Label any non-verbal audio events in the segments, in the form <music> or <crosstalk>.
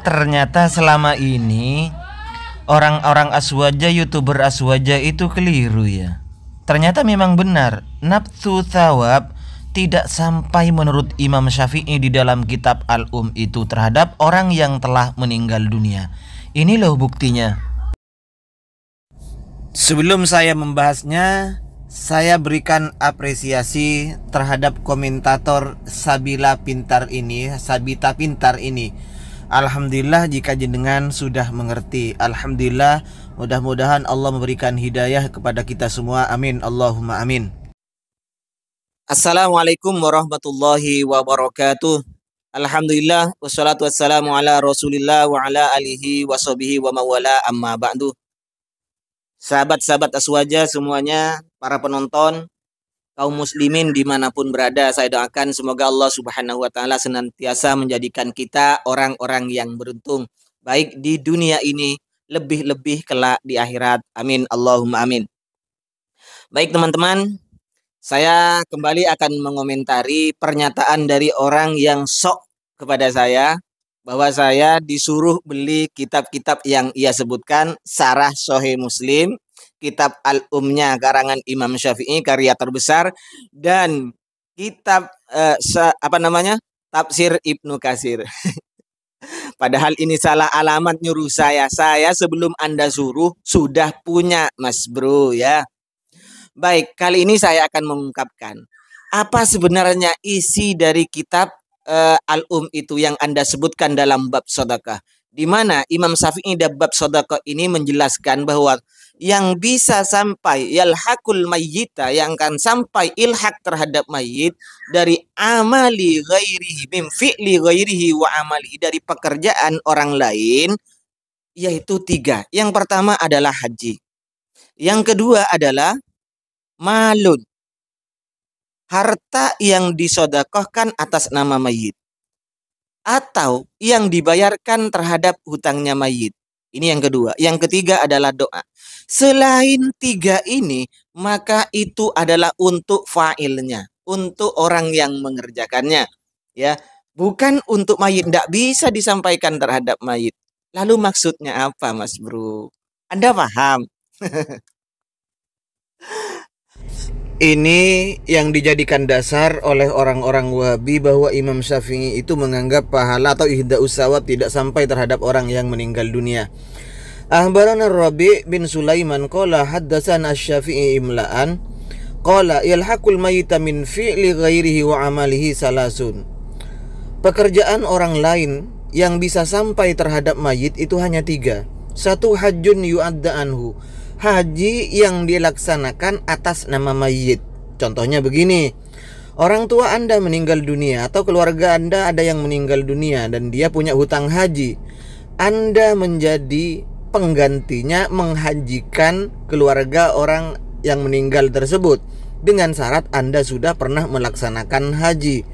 ternyata selama ini orang-orang aswaja, youtuber aswaja itu keliru ya. Ternyata memang benar, nafsu thawab tidak sampai menurut Imam Syafi'i di dalam kitab Al-Um itu terhadap orang yang telah meninggal dunia. Ini loh buktinya. Sebelum saya membahasnya, saya berikan apresiasi terhadap komentator Sabila Pintar ini, Sabita Pintar ini Alhamdulillah jika jenengan sudah mengerti. Alhamdulillah mudah-mudahan Allah memberikan hidayah kepada kita semua. Amin. Allahumma amin. Assalamualaikum warahmatullahi wabarakatuh. Alhamdulillah wassalatu wassalamu ala Rasulillah wa ala alihi wa wa mawala amma ba'du. Sahabat-sahabat aswaja semuanya, para penonton, kaum muslimin dimanapun berada. Saya doakan semoga Allah Subhanahu wa taala senantiasa menjadikan kita orang-orang yang beruntung baik di dunia ini lebih-lebih kelak di akhirat. Amin. Allahumma amin. Baik teman-teman, saya kembali akan mengomentari pernyataan dari orang yang sok kepada saya bahwa saya disuruh beli kitab-kitab yang ia sebutkan Sarah Sohe Muslim kitab Al-Umnya karangan Imam Syafi'i karya terbesar dan kitab eh, apa namanya? Tafsir Ibnu Kasir. <laughs> Padahal ini salah alamat nyuruh saya. Saya sebelum Anda suruh sudah punya, Mas Bro ya. Baik, kali ini saya akan mengungkapkan apa sebenarnya isi dari kitab uh, Al-Um itu yang Anda sebutkan dalam bab sodakah. Di mana Imam Syafi'i bab Sodako ini menjelaskan bahwa yang bisa sampai yalhakul mayyita yang akan sampai ilhak terhadap mayit dari amali ghairihi mim fi'li ghairihi wa amali dari pekerjaan orang lain yaitu tiga. Yang pertama adalah haji. Yang kedua adalah malun. Harta yang disodakohkan atas nama mayit atau yang dibayarkan terhadap hutangnya mayit. Ini yang kedua. Yang ketiga adalah doa. Selain tiga ini, maka itu adalah untuk fa'ilnya, untuk orang yang mengerjakannya. Ya, bukan untuk mayit. Tidak bisa disampaikan terhadap mayit. Lalu maksudnya apa, Mas Bro? Anda paham? <laughs> Ini yang dijadikan dasar oleh orang-orang Wahabi bahwa Imam Syafi'i itu menganggap pahala atau ihda usawat tidak sampai terhadap orang yang meninggal dunia. Ahbarana Rabi bin Sulaiman qala haddasan asy-Syafi'i imla'an qala yalhaqul mayyita min fi'li ghairihi wa amalihi salasun. Pekerjaan orang lain yang bisa sampai terhadap mayit itu hanya tiga. Satu hajjun yu'adda anhu haji yang dilaksanakan atas nama mayit. Contohnya begini. Orang tua Anda meninggal dunia atau keluarga Anda ada yang meninggal dunia dan dia punya hutang haji. Anda menjadi penggantinya menghajikan keluarga orang yang meninggal tersebut dengan syarat Anda sudah pernah melaksanakan haji.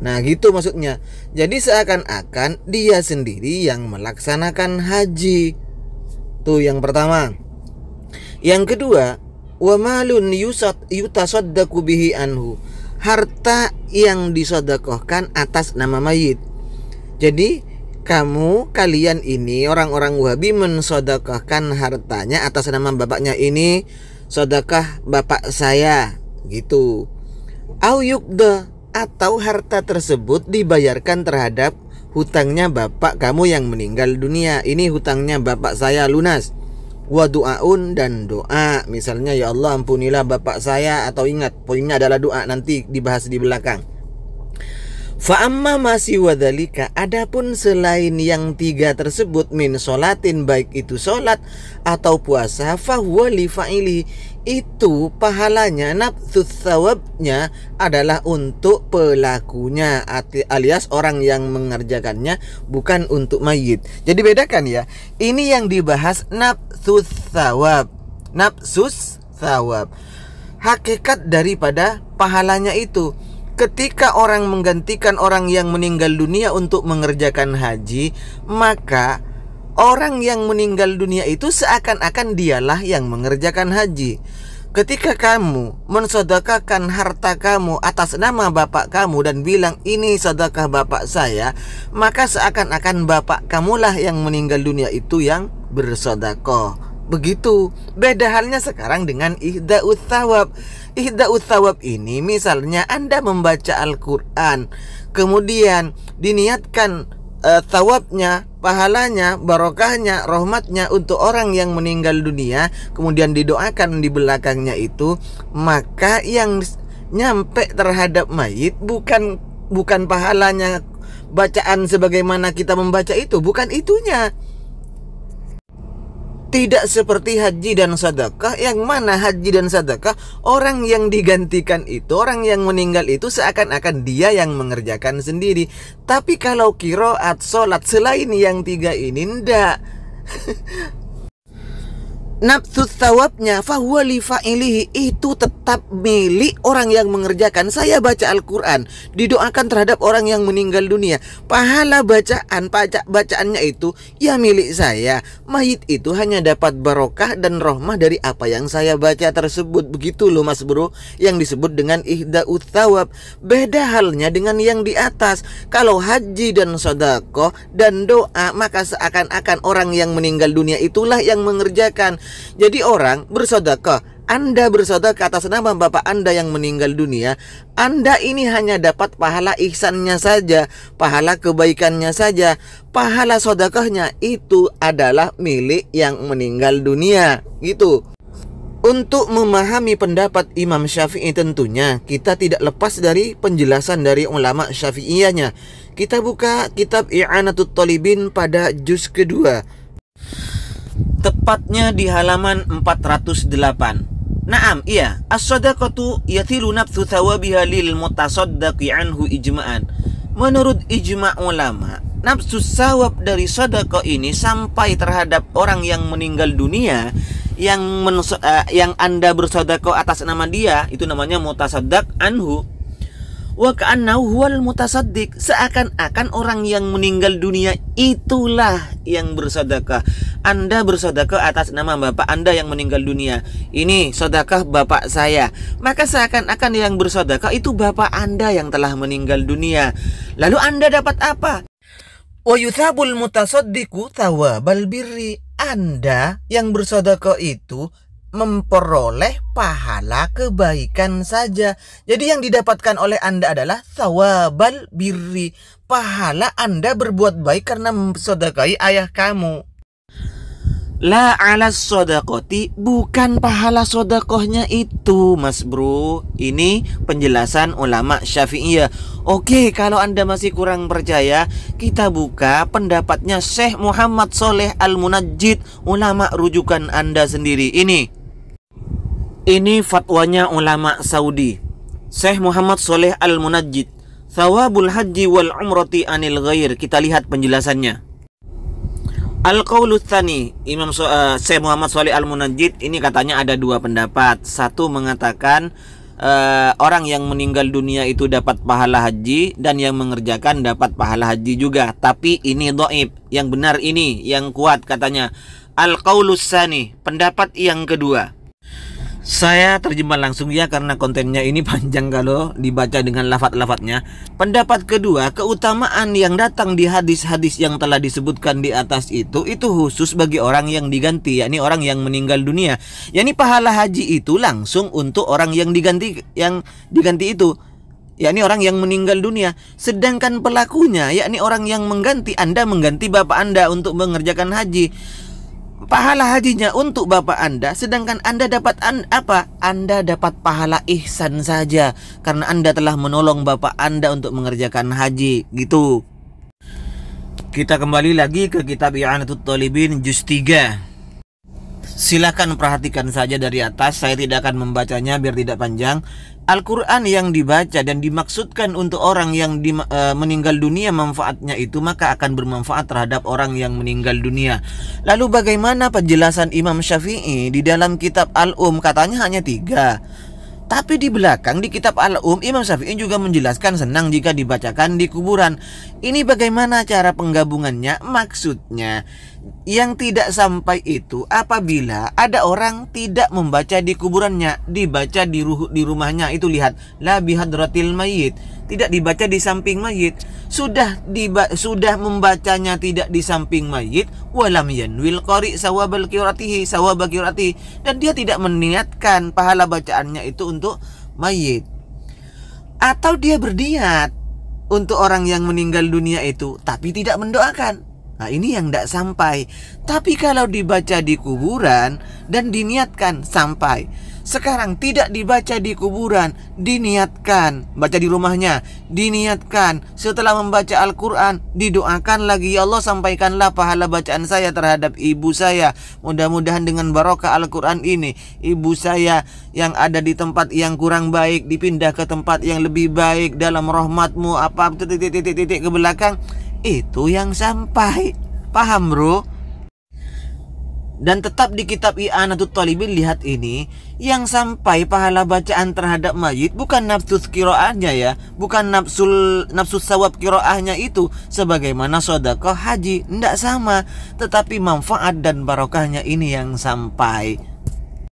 Nah, gitu maksudnya. Jadi seakan-akan dia sendiri yang melaksanakan haji. Tuh yang pertama. Yang kedua, wa malun bihi anhu. Harta yang disodakohkan atas nama mayit. Jadi kamu kalian ini orang-orang Wahabi mensodakohkan hartanya atas nama bapaknya ini sodakah bapak saya gitu. Au de atau harta tersebut dibayarkan terhadap hutangnya bapak kamu yang meninggal dunia. Ini hutangnya bapak saya lunas wa du'aun dan doa misalnya ya Allah ampunilah bapak saya atau ingat poinnya adalah doa nanti dibahas di belakang Fa'amma masih wadalika Adapun selain yang tiga tersebut Min solatin baik itu solat Atau puasa Fahuwa li fa'ili Itu pahalanya Nabthu thawabnya Adalah untuk pelakunya Alias orang yang mengerjakannya Bukan untuk mayit Jadi bedakan ya Ini yang dibahas Nabthu thawab Nabsus thawab Hakikat daripada pahalanya itu ketika orang menggantikan orang yang meninggal dunia untuk mengerjakan haji, maka orang yang meninggal dunia itu seakan-akan dialah yang mengerjakan haji. Ketika kamu mensodakakan harta kamu atas nama bapak kamu dan bilang ini sodakah bapak saya Maka seakan-akan bapak kamulah yang meninggal dunia itu yang bersodakoh begitu. Beda halnya sekarang dengan ihda uthawab. Ihda uthawab ini misalnya Anda membaca Al-Quran, kemudian diniatkan uh, e, tawabnya, pahalanya, barokahnya, rahmatnya untuk orang yang meninggal dunia, kemudian didoakan di belakangnya itu, maka yang nyampe terhadap mayit bukan bukan pahalanya bacaan sebagaimana kita membaca itu, bukan itunya tidak seperti haji dan sadakah yang mana haji dan sadakah orang yang digantikan itu, orang yang meninggal itu seakan-akan dia yang mengerjakan sendiri. Tapi kalau kiroat, sholat selain yang tiga ini ndak <laughs> nafsu sawabnya fahuwa li fa'ilihi itu tetap milik orang yang mengerjakan saya baca Al-Qur'an didoakan terhadap orang yang meninggal dunia pahala bacaan pajak bacaannya itu ya milik saya mayit itu hanya dapat barokah dan rohmah dari apa yang saya baca tersebut begitu loh Mas Bro yang disebut dengan ihda utawab beda halnya dengan yang di atas kalau haji dan sodakoh dan doa maka seakan-akan orang yang meninggal dunia itulah yang mengerjakan jadi orang bersodakoh anda bersodakoh atas nama bapak Anda yang meninggal dunia Anda ini hanya dapat pahala ihsannya saja Pahala kebaikannya saja Pahala sodakahnya itu adalah milik yang meninggal dunia Gitu untuk memahami pendapat Imam Syafi'i tentunya kita tidak lepas dari penjelasan dari ulama Syafi'iyahnya. Kita buka kitab I'anatut Talibin pada juz kedua Tepatnya di halaman 408. Naam, iya. As-sadaqatu yathilu nafsu thawabiha lil mutasaddaqi anhu ijma'an. Menurut ijma' ulama, nafsu sawab dari sodako ini sampai terhadap orang yang meninggal dunia yang men, uh, eh, yang anda bersodako atas nama dia itu namanya mutasadak anhu wa ka'annahu huwal mutasaddiq seakan-akan orang yang meninggal dunia itulah yang bersedekah Anda bersedekah atas nama bapak Anda yang meninggal dunia ini sedekah bapak saya maka seakan-akan yang bersedekah itu bapak Anda yang telah meninggal dunia lalu Anda dapat apa wa yuthabul mutasaddiqu thawabal birri Anda yang bersedekah itu memperoleh pahala kebaikan saja. Jadi yang didapatkan oleh Anda adalah sawabal birri, pahala Anda berbuat baik karena mensodakai ayah kamu. La ala sodakoti bukan pahala sodakohnya itu mas bro Ini penjelasan ulama syafi'iyah Oke kalau anda masih kurang percaya Kita buka pendapatnya Syekh Muhammad Soleh Al-Munajjid Ulama rujukan anda sendiri Ini ini fatwanya ulama Saudi. Syekh Muhammad Soleh Al-Munajjid. Thawabul haji wal umrati anil ghair. Kita lihat penjelasannya. al Kaulustani, Imam so uh, Syekh Muhammad Soleh Al-Munajjid ini katanya ada dua pendapat. Satu mengatakan uh, orang yang meninggal dunia itu dapat pahala haji dan yang mengerjakan dapat pahala haji juga tapi ini doib yang benar ini yang kuat katanya al qaulus pendapat yang kedua saya terjemah langsung ya karena kontennya ini <laughs> panjang kalau dibaca dengan lafat-lafatnya. Pendapat kedua, keutamaan yang datang di hadis-hadis yang telah disebutkan di atas itu itu khusus bagi orang yang diganti, yakni orang yang meninggal dunia. Yakni pahala haji itu langsung untuk orang yang diganti yang diganti itu yakni orang yang meninggal dunia sedangkan pelakunya yakni orang yang mengganti Anda mengganti bapak Anda untuk mengerjakan haji pahala hajinya untuk bapak Anda sedangkan Anda dapat an apa? Anda dapat pahala ihsan saja karena Anda telah menolong bapak Anda untuk mengerjakan haji gitu. Kita kembali lagi ke kitab i'anatut Talibin juz 3. Silahkan perhatikan saja dari atas, saya tidak akan membacanya biar tidak panjang. Al-Quran yang dibaca dan dimaksudkan untuk orang yang di, e, meninggal dunia manfaatnya itu maka akan bermanfaat terhadap orang yang meninggal dunia. Lalu bagaimana penjelasan Imam Syafi'i di dalam kitab Al-Um katanya hanya tiga. Tapi di belakang di kitab Al-Um Imam Syafi'i juga menjelaskan senang jika dibacakan di kuburan. Ini bagaimana cara penggabungannya? Maksudnya yang tidak sampai itu apabila ada orang tidak membaca di kuburannya, dibaca di, ruh, di rumahnya itu lihat la bihadrotil mayyit tidak dibaca di samping mayit sudah sudah membacanya tidak di samping mayit walam yanwil qari sawabal qiratihi sawab qirati dan dia tidak meniatkan pahala bacaannya itu untuk mayit atau dia berdiat untuk orang yang meninggal dunia itu tapi tidak mendoakan Nah ini yang tidak sampai Tapi kalau dibaca di kuburan dan diniatkan sampai sekarang tidak dibaca di kuburan, diniatkan. Baca di rumahnya, diniatkan. Setelah membaca Al-Quran, didoakan lagi. Ya Allah sampaikanlah pahala bacaan saya terhadap ibu saya. Mudah-mudahan dengan barokah Al-Quran ini, ibu saya yang ada di tempat yang kurang baik, dipindah ke tempat yang lebih baik dalam rahmatmu, apa titik-titik ke belakang. Itu yang sampai. Paham bro? Dan tetap di kitab I'anatul Talibin lihat ini Yang sampai pahala bacaan terhadap mayit Bukan nafsu kiroahnya ya Bukan nafsul, nafsu sawab kiroahnya itu Sebagaimana sodakoh haji Tidak sama Tetapi manfaat dan barokahnya ini yang sampai